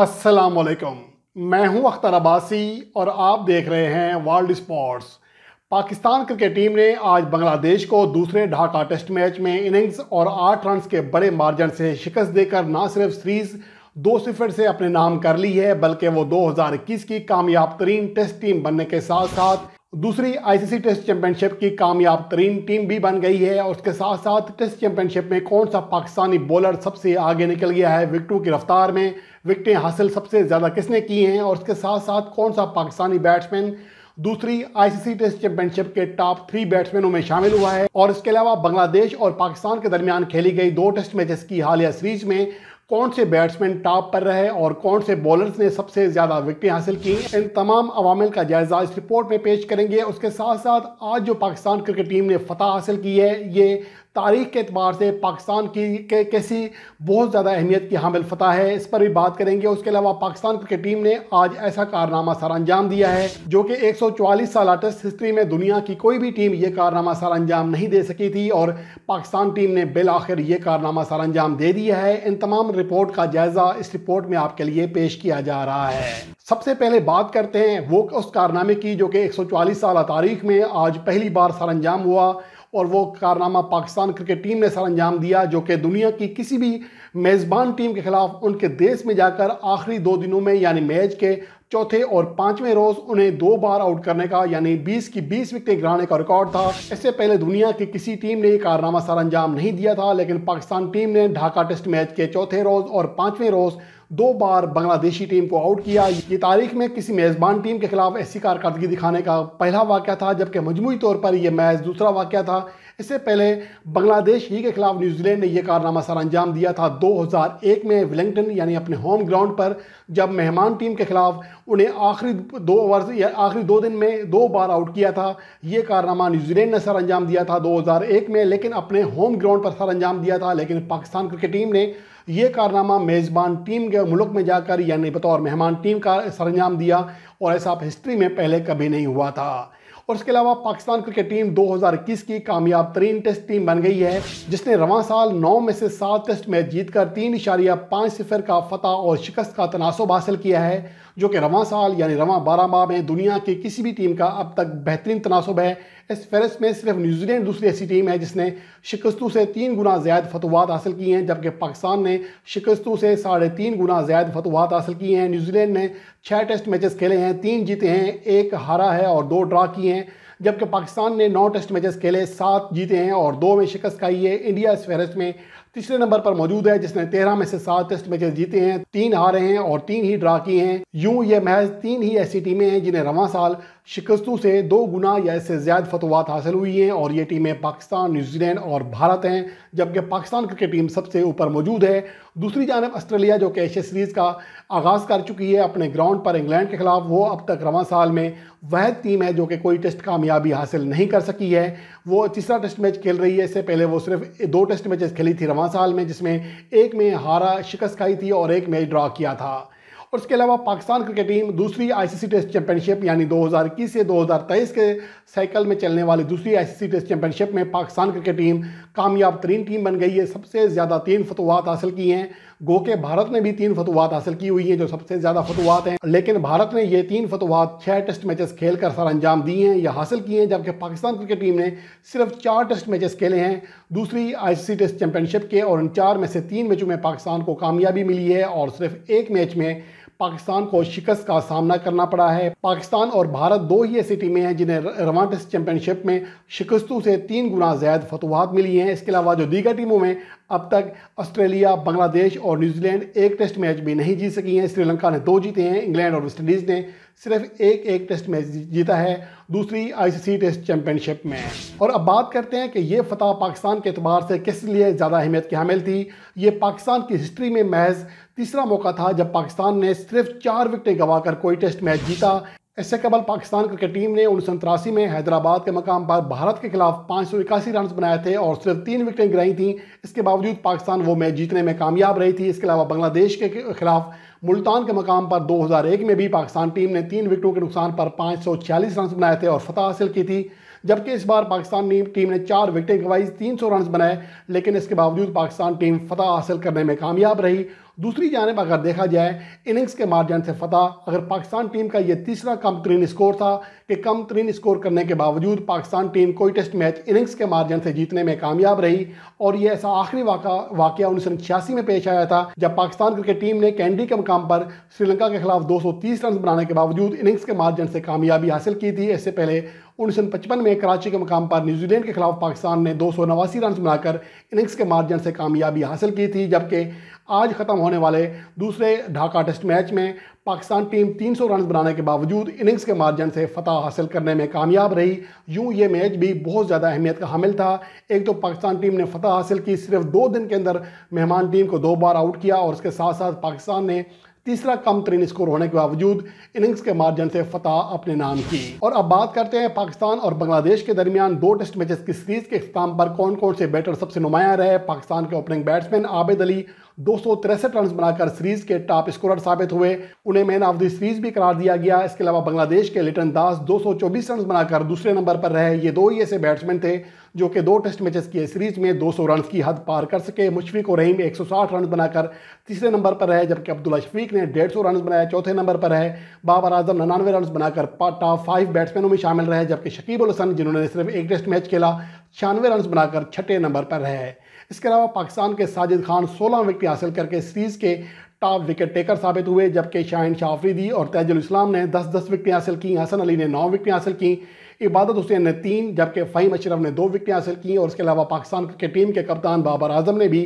अस्सलाम वालेकुम मैं हूं अख्तर अब्बासी और आप देख रहे हैं world sports Pakistan cricket team ने आज बांग्लादेश को दूसरे ढाका टेस्ट मैच में इनिंग्स और आठ रन के बड़े मार्जिन से शिकस्त देकर ना सिर्फ सीरीज दो सिफर से अपने नाम कर ली है बल्कि वो 2021 की कामयाब तरीन टेस्ट टीम बनने के साथ साथ दूसरी आईसीसी टेस्ट चैंपियनशिप की कामयाब तरीन टीम भी बन गई है और उसके साथ साथ टेस्ट चैंपियनशिप में कौन सा पाकिस्तानी बॉलर सबसे आगे निकल गया है विकटों की रफ्तार में विकटें हासिल सबसे ज़्यादा किसने की हैं और उसके साथ साथ कौन सा पाकिस्तानी बैट्समैन दूसरी आईसीसी टेस्ट चैंपियनशिप के टॉप थ्री बैट्समैनों में शामिल हुआ है और इसके अलावा बांग्लादेश और पाकिस्तान के दरमियान खेली गई दो टेस्ट मैचेस की हालिया सीरीज में कौन से बैट्समैन टॉप पर रहे और कौन से बॉलर्स ने सबसे ज़्यादा विकटें हासिल की इन तमाम अवामिल का जायजा इस रिपोर्ट में पेश करेंगे उसके साथ साथ आज जो पाकिस्तान क्रिकेट टीम ने फतह हासिल की है ये तारीख के अतबार से पाकिस्तान की के, कैसी बहुत ज़्यादा अहमियत की हामिल फतह है इस पर भी बात करेंगे उसके अलावा पाकिस्तान क्रिकेट टीम ने आज ऐसा कारनामा सर अंजाम दिया है जो कि एक सौ चवालीस साल टेस्ट हिस्ट्री में दुनिया की कोई भी टीम ये कारनामा सर अंजाम नहीं दे सकी थी और पाकिस्तान टीम ने बिल आखिर ये कारनामा सर अंजाम दे दिया है इन तमाम रिपोर्ट का जायज़ा इस रिपोर्ट में आपके लिए पेश किया जा रहा है सबसे पहले बात करते हैं वो उस कारनामे की जो कि एक सौ चवालीस साल तारीख में आज पहली बार सरंजाम हुआ और वो कारनामा पाकिस्तान क्रिकेट टीम ने सर अंजाम दिया जो कि दुनिया की किसी भी मेज़बान टीम के खिलाफ उनके देश में जाकर आखिरी दो दिनों में यानी मैच के चौथे और पांचवें रोज उन्हें दो बार आउट करने का यानी 20 की 20 विकेटें गिराने का रिकॉर्ड था इससे पहले दुनिया की किसी टीम ने कारनामा सर अंजाम नहीं दिया था लेकिन पाकिस्तान टीम ने ढाका टेस्ट मैच के चौथे रोज और पांचवें रोज दो बार बांग्लादेशी टीम को आउट किया ये तारीख में किसी मेज़बान टीम के खिलाफ ऐसी कारकर्दगी दिखाने का पहला वाक़ था जबकि मजमू तौर पर यह मैच दूसरा वाक्य था इससे पहले बांग्लादेश ही के खिलाफ न्यूजीलैंड ने यह कारनामा सर अंजाम दिया था 2001 में विलिंगटन यानी अपने होम ग्राउंड पर जब मेहमान टीम के खिलाफ उन्हें आखिरी दो ओवर या आखिरी दो दिन में दो बार आउट किया था यह कारनामा न्यूजीलैंड ने सर अंजाम दिया था 2001 में लेकिन अपने होम ग्राउंड पर सर अंजाम दिया था लेकिन पाकिस्तान क्रिकेट टीम ने ये कारनामा मेज़बान टीम के मुल्क में जाकर यानी बतौर मेहमान टीम का सरंजाम दिया और ऐसा हिस्ट्री में पहले कभी नहीं हुआ था और इसके अलावा पाकिस्तान क्रिकेट टीम 2021 की कामयाब तरीन टेस्ट टीम बन गई है जिसने रवान साल नौ में से सात टेस्ट मैच जीतकर तीन इशारिया पाँच सिफर का फतह और शिकस्त का तनासब हासिल किया है जो कि रवा साल यानी रवा बारह माह में दुनिया की किसी भी टीम का अब तक बेहतरीन तनासब है इस फहरस्त में सिर्फ न्यूजीलैंड दूसरी ऐसी टीम है जिसने शिकस्तों से तीन गुना ज्यादा फतवाहत हासिल की हैं जबकि पाकिस्तान ने शिकस्तों से साढ़े तीन गुना ज्यादा फतवाहत हासिल की हैं न्यूजीलैंड ने छः टेस्ट मैचेस खेले हैं तीन जीते हैं एक हारा है और दो ड्रा किए हैं जबकि पाकिस्तान ने नौ टेस्ट मैचेस खेले सात जीते हैं और दो में शिकस्त खाई है इंडिया इस फहरस्त में तीसरे नंबर पर मौजूद है जिसने तेरह में से सात टेस्ट मैचेस जीते हैं तीन हारे हैं और तीन ही ड्रा किए हैं यूं ये महज तीन ही ऐसी टीमें हैं जिन्हें रवा साल शिकस्तों से दो गुना या इससे ज़्यादा फतवात हासिल हुई हैं और ये टीमें पाकिस्तान न्यूजीलैंड और भारत हैं जबकि पाकिस्तान क्रिकेट टीम सबसे ऊपर मौजूद है दूसरी जानब ऑस्ट्रेलिया जो कि एशिया सीरीज़ का आगाज़ कर चुकी है अपने ग्राउंड पर इंग्लैंड के ख़िलाफ वो अब तक रवा साल में वह टीम है जो कि कोई टेस्ट कामयाबी हासिल नहीं कर सकी है वो तीसरा टेस्ट मैच खेल रही है इससे पहले वो सिर्फ दो टेस्ट मैचेस खेली थी रवा साल में जिसमें एक में हारा शिकस्त खाई थी और एक मैच ड्रा किया था और इसके अलावा पाकिस्तान क्रिकेट टीम दूसरी आईसीसी टेस्ट चैंपियनशिप यानी 2021 से 2023 के साइकिल में चलने वाली दूसरी आईसीसी टेस्ट चैंपियनशिप में पाकिस्तान क्रिकेट टीम कामयाब तरीन टीम बन गई है सबसे ज़्यादा तीन फतवात हासिल की हैं गो के भारत ने भी तीन फतवात हासिल की हुई हैं जो सबसे ज़्यादा फतवात हैं लेकिन भारत ने ये तीन फतवात छः टेस्ट मैचेस खेल कर सर अंजाम दिए हैं या हासिल किए हैं जबकि पाकिस्तान क्रिकेट टीम ने सिर्फ चार टेस्ट मैचेस खेले हैं दूसरी आईसीसी टेस्ट चैंपियनशिप के और उन चार में से तीन मैचों में पाकिस्तान को कामयाबी मिली है और सिर्फ एक मैच में पाकिस्तान को शिकस्त का सामना करना पड़ा है पाकिस्तान और भारत दो ही ऐसी टीमें हैं जिन्हें रवान टेस्ट चैंपियनशिप में शिकस्तों से तीन गुना ज्यादा फतवाहत मिली हैं इसके अलावा जो दीगर टीमों में अब तक ऑस्ट्रेलिया बांग्लादेश और न्यूजीलैंड एक टेस्ट मैच भी नहीं जीत सकी हैं श्रीलंका ने दो जीते हैं इंग्लैंड और वेस्टइंडीज़ ने सिर्फ एक एक टेस्ट मैच जीता है दूसरी आईसीसी टेस्ट चैंपियनशिप में और अब बात करते हैं कि ये फतह पाकिस्तान के अतबार से किस लिए ज़्यादा अहमियत की हामिल थी ये पाकिस्तान की हिस्ट्री में महज तीसरा मौका था जब पाकिस्तान ने सिर्फ चार विकटें गंवाकर कोई टेस्ट मैच जीता इससे कबल पाकिस्तान क्रिकेट टीम ने उन्नीस में हैदराबाद के मकाम पर भारत के खिलाफ पाँच सौ इक्यासी रन बनाए थे और सिर्फ तीन विकटें गिराई थीं इसके बावजूद पाकिस्तान वो मैच जीतने में कामयाब रही थी इसके अलावा बांग्लादेश के खिलाफ मुल्तान के मकाम पर 2001 में भी पाकिस्तान टीम ने तीन विकटों के नुकसान पर पाँच सौ छियालीस रन बनाए थे और फतह हासिल की थी जबकि इस बार पाकिस्तान टीम ने चार विकटें गंवाई तीन सौ रन बनाए लेकिन इसके बावजूद पाकिस्तान टीम फतह हासिल करने में कामयाब रही दूसरी जानब अगर देखा जाए इनिंग्स के मार्जन से फतह अगर पाकिस्तान टीम का यह तीसरा कम तरीन स्कोर था कि कम तरीन स्कोर करने के बावजूद पाकिस्तान टीम कोई टेस्ट मैच इनिंग्स के मार्जन से जीतने में कामयाब रही और यह ऐसा आखिरी वाक़ा वाक़ उन्नीस सौ छियासी में पेश आया था जब पाकिस्तान क्रिकेट टीम ने कैंडी के मुकाम पर श्रीलंका के खिलाफ दो सौ तीस रन बनाने के बावजूद इनिंग्स के मार्जन से कामयाबी हासिल की थी इससे पहले उन्नीस सौ पचपन में कराची के मुकाम पर न्यूजीलैंड के खिलाफ पाकिस्तान ने दो सौ नवासी रन बनाकर इनिंग्स के मार्जन से कामयाबी हासिल की थी जबकि आज ख़त्म होने वाले दूसरे ढाका टेस्ट मैच में पाकिस्तान टीम 300 रन बनाने के बावजूद इनिंग्स के मार्जन से फतह हासिल करने में कामयाब रही यूँ ये मैच भी बहुत ज़्यादा अहमियत का हामिल था एक तो पाकिस्तान टीम ने फतह हासिल की सिर्फ दो दिन के अंदर मेहमान टीम को दो बार आउट किया और उसके साथ साथ पाकिस्तान ने तीसरा कम तरीन स्कोर होने के बावजूद इनिंग्स के मार्जिन से फतह अपने नाम की और अब बात करते हैं पाकिस्तान और बांग्लादेश के दरमियान दो टेस्ट मैचेस की सीरीज के अख्ताम पर कौन कौन से बैटर सबसे नुमाया रहे पाकिस्तान के ओपनिंग बैट्समैन आबिद अली दो रन बनाकर सीरीज के टॉप स्कोरर साबित हुए उन्हें मैन ऑफ द सीरीज भी करार दिया गया इसके अलावा बांग्लादेश के लिटन दास चौबीस रन बनाकर दूसरे नंबर पर रहे ये दो ही ऐसे बैट्समैन थे जो कि दो टेस्ट मैचेस की सीरीज में 200 रन की हद पार कर सके मुशफिक और रहीम 160 रन बनाकर तीसरे नंबर पर रहे जबकि अब्दुल अशफीक ने 150 रन बनाया चौथे नंबर पर रहे बाबर आजम ननानवे रन बनाकर टॉप फाइव बैट्समैनों में शामिल रहे जबकि शकीब उल हसन जिन्होंने सिर्फ एक टेस्ट मैच खेला छियानवे रन बनाकर छठे नंबर पर रहे इसके अलावा पाकिस्तान के साजिद खान 16 विकेट हासिल करके सीरीज़ के टॉप विकेट टेकर साबित हुए जबकि शाहिन शाफरीदी और तेजुल इस्लाम ने 10-10 विकटें हासिल की हसन अली ने 9 विकटें हासिल की इबादत हुसैन ने तीन जबकि फ़हीम अशरफ ने दो विकटें हासिल की और इसके अलावा पाकिस्तान क्रिकेट टीम के कप्तान बाबर आजम ने भी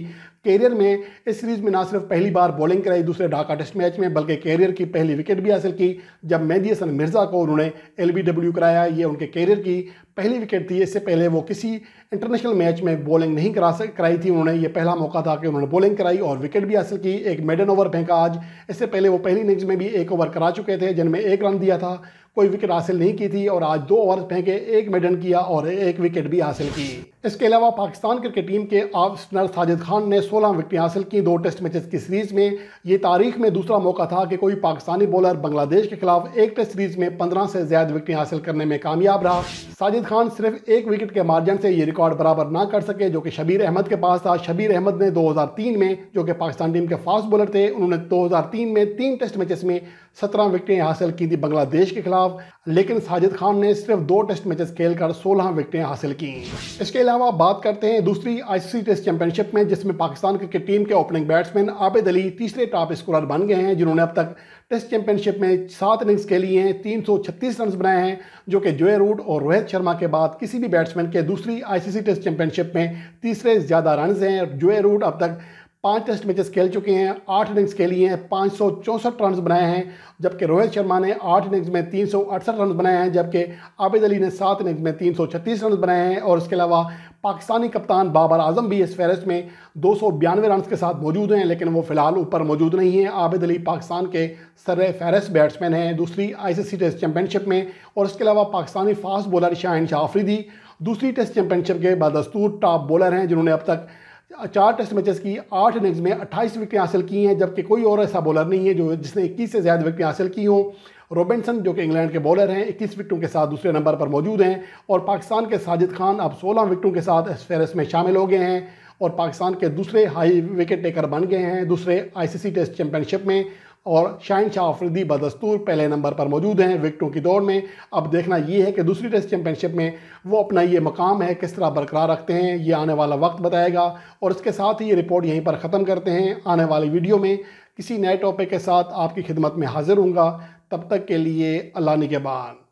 कैरियर में इस सीरीज में ना सिर्फ पहली बार बॉलिंग कराई दूसरे ढाका टेस्ट मैच में बल्कि कैरियर की पहली विकेट भी हासिल की जब मेहदी हसन मिर्ज़ा को उन्होंने एल कराया ये उनके कैरियर की पहली विकेट थी इससे पहले वो किसी इंटरनेशनल मैच में बॉलिंग नहीं करा सक कराई थी उन्होंने ये पहला मौका था कि उन्होंने बॉलिंग कराई और विकेट भी हासिल की एक मेडन ओवर फेंका आज इससे पहले वो पहली इनिंग्स में भी एक ओवर करा चुके थे जिनमें एक रन दिया था कोई विकेट हासिल नहीं की थी और आज दो ओवर फेंके एक मेडन किया और एक विकेट भी हासिल की इसके अलावा पाकिस्तान क्रिकेट टीम के ऑफ स्पिनर साजिद खान ने 16 विकेट हासिल की दो टेस्ट मैचेस की सीरीज में ये तारीख में दूसरा मौका था कि कोई पाकिस्तानी बॉलर बांग्लादेश के खिलाफ एक टेस्ट सीरीज में 15 से ज्यादा विकटें हासिल करने में कामयाब रहा साजिद खान सिर्फ एक विकेट के मार्जिन से ये रिकॉर्ड बराबर ना कर सके जो कि शबीर अहमद के पास था शबीर अहमद ने दो में जो कि पाकिस्तान टीम के फास्ट बॉलर थे उन्होंने दो में तीन टेस्ट मैचेस में सत्रह विकटें हासिल की थी बांग्लादेश के खिलाफ लेकिन साजिद खान ने सिर्फ दो टेस्ट मैचेस खेलकर सोलह विकटें हासिल की इसके अलावा बात करते हैं दूसरी आईसीसी टेस्ट चैंपियनशिप में जिसमें पाकिस्तान क्रिकेट टीम के ओपनिंग बैट्समैन आबिद अली तीसरे टॉप स्कोरर बन गए हैं जिन्होंने अब तक टेस्ट चैंपियनशिप में सात इनिंग्स खेली हैं तीन सौ छत्तीस रन बनाए हैं जो कि जोए रूट और रोहित शर्मा के बाद किसी भी बैट्समैन के दूसरी आईसीसी टेस्ट चैंपियनशिप में तीसरे ज़्यादा रन हैं जोए रूट अब तक पाँच टेस्ट मैचेस खेल चुके हैं आठ इनिंग्स खेली हैं पाँच सौ चौंसठ रन बनाए हैं जबकि रोहित शर्मा ने आठ इनिंग्स में तीन सौ अड़सठ रन बनाए हैं जबकि आबिद अली ने सात इनिंग्स में तीन सौ छत्तीस रन बनाए हैं और इसके अलावा पाकिस्तानी कप्तान बाबर आजम भी इस फहरिस्त में दो सौ बयानवे रन के साथ मौजूद हैं लेकिन वो फिलहाल ऊपर मौजूद नहीं हैं आबिद अली पाकिस्तान के सर फहरस्त बैट्समैन हैं दूसरी आई सी सी टेस्ट चैंपियनशिप में और इसके अलावा पाकिस्तानी फास्ट बॉलर शाहिन शाह आफरीदी दूसरी टेस्ट चैंपियनशिप के बदस्तूर टॉप बॉलर हैं जिन्होंने अब तक चार टेस्ट मैचेस की आठ इनिंग्स में अट्ठाईस विकेट हासिल की हैं जबकि कोई और ऐसा बॉलर नहीं है जो जिसने इक्कीस से ज़्यादा विकेट हासिल की हों रॉबिन्सन जो कि इंग्लैंड के बॉलर हैं इक्कीस विकटों के साथ दूसरे नंबर पर मौजूद हैं और पाकिस्तान के साजिद खान अब सोलह विकटों के साथ इस फेरस में शामिल हो गए हैं और पाकिस्तान के दूसरे हाई विकेट टेकर बन गए हैं दूसरे आई टेस्ट चैंपियनशिप में और शाइन शाह अफरीदी बदस्तूर पहले नंबर पर मौजूद हैं विकटों की दौड़ में अब देखना ये है कि दूसरी टेस्ट चैंपियनशिप में वो अपना ये मकाम है किस तरह बरकरार रखते हैं ये आने वाला वक्त बताएगा और इसके साथ ही ये रिपोर्ट यहीं पर ख़त्म करते हैं आने वाली वीडियो में किसी नए टॉपिक के साथ आपकी खिदमत में हाजिर हूँगा तब तक के लिए अल्लाह बान